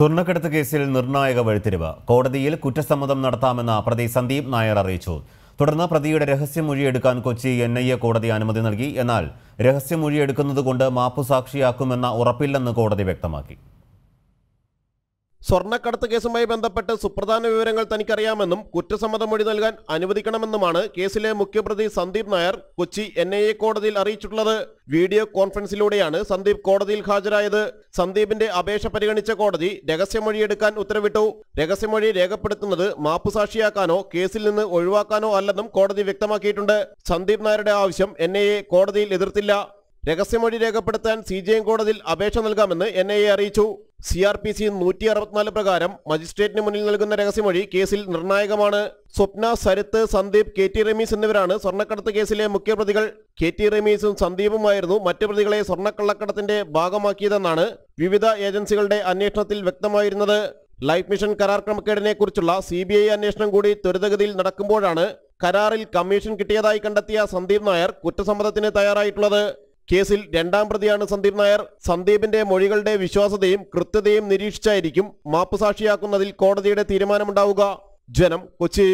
സ്വർണ്ണക്കടത്ത് കേസിൽ നിർണായക വഴിത്തിരിവ് കോടതിയിൽ കുറ്റസമ്മതം നടത്താമെന്ന പ്രതി സന്ദീപ് നായർ അറിയിച്ചു തുടർന്ന് പ്രതിയുടെ രഹസ്യമൊഴി എടുക്കാൻ കൊച്ചി എൻ കോടതി അനുമതി നൽകി എന്നാൽ രഹസ്യമൊഴി എടുക്കുന്നത് കൊണ്ട് സാക്ഷിയാക്കുമെന്ന ഉറപ്പില്ലെന്ന് കോടതി വ്യക്തമാക്കി സ്വർണ്ണക്കടത്ത് കേസുമായി ബന്ധപ്പെട്ട് സുപ്രധാന വിവരങ്ങൾ തനിക്കറിയാമെന്നും കുറ്റസമ്മതമൊഴി നൽകാൻ അനുവദിക്കണമെന്നുമാണ് കേസിലെ മുഖ്യപ്രതി സന്ദീപ് നായർ കൊച്ചി എൻ കോടതിയിൽ അറിയിച്ചിട്ടുള്ളത് വീഡിയോ കോൺഫറൻസിലൂടെയാണ് സന്ദീപ് കോടതിയിൽ ഹാജരായത് സന്ദീപിന്റെ അപേക്ഷ പരിഗണിച്ച കോടതി രഹസ്യമൊഴിയെടുക്കാൻ ഉത്തരവിട്ടു രഹസ്യമൊഴി രേഖപ്പെടുത്തുന്നത് മാപ്പുസാക്ഷിയാക്കാനോ കേസിൽ നിന്ന് ഒഴിവാക്കാനോ അല്ലെന്നും കോടതി വ്യക്തമാക്കിയിട്ടുണ്ട് സന്ദീപ് നായരുടെ ആവശ്യം എൻ കോടതിയിൽ എതിർത്തില്ല രഹസ്യമൊഴി രേഖപ്പെടുത്താൻ സി കോടതിയിൽ അപേക്ഷ നൽകാമെന്ന് എൻ അറിയിച്ചു സി ആർ പി സി നൂറ്റി അറുപത്തിനാല് പ്രകാരം മജിസ്ട്രേറ്റിന് മുന്നിൽ നൽകുന്ന രഹസ്യമൊഴി കേസിൽ നിർണായകമാണ് സ്വപ്ന സരിത്ത് സന്ദീപ് കെ ടി റമീസ് എന്നിവരാണ് സ്വർണ്ണക്കടത്ത് കേസിലെ മുഖ്യപ്രതികൾ കെ ടി റമീസും സന്ദീപുമായിരുന്നു മറ്റു പ്രതികളെ സ്വർണ്ണക്കള്ളക്കടത്തിന്റെ ഭാഗമാക്കിയതെന്നാണ് വിവിധ ഏജൻസികളുടെ അന്വേഷണത്തിൽ വ്യക്തമായിരുന്നത് ലൈഫ് മിഷൻ കരാർ ക്രമക്കേടിനെ കുറിച്ചുള്ള സി ബി ഐ അന്വേഷണം കൂടി ത്വരിതഗതിയിൽ നടക്കുമ്പോഴാണ് കരാറിൽ കമ്മീഷൻ കിട്ടിയതായി കണ്ടെത്തിയ സന്ദീപ് നായർ കുറ്റസമ്മതത്തിന് തയ്യാറായിട്ടുള്ളത് കേസിൽ രണ്ടാം പ്രതിയാണ് സന്ദീപ് നായർ സന്ദീപിന്റെ മൊഴികളുടെ വിശ്വാസതയും കൃത്യതയും നിരീക്ഷിച്ചായിരിക്കും മാപ്പുസാക്ഷിയാക്കുന്നതിൽ കോടതിയുടെ തീരുമാനമുണ്ടാവുക ജനം കൊച്ചി